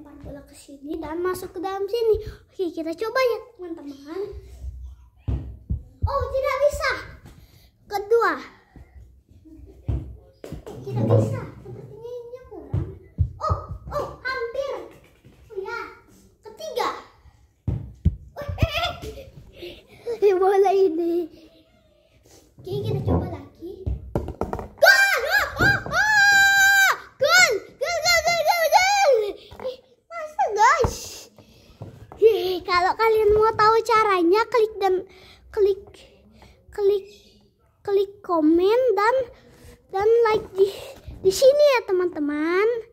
lempar bola ke sini dan masuk ke dalam sini. Oke, kita coba ya teman-teman. Oh, tidak bisa. Kedua. Tidak bisa. Sepertinya ini kurang. Oh, oh hampir. Oh ya. Ketiga. Eh, eh, eh. ini. Oke, kita coba lagi. kalau kalian mau tahu caranya klik dan klik klik klik komen dan dan like di di sini ya teman-teman.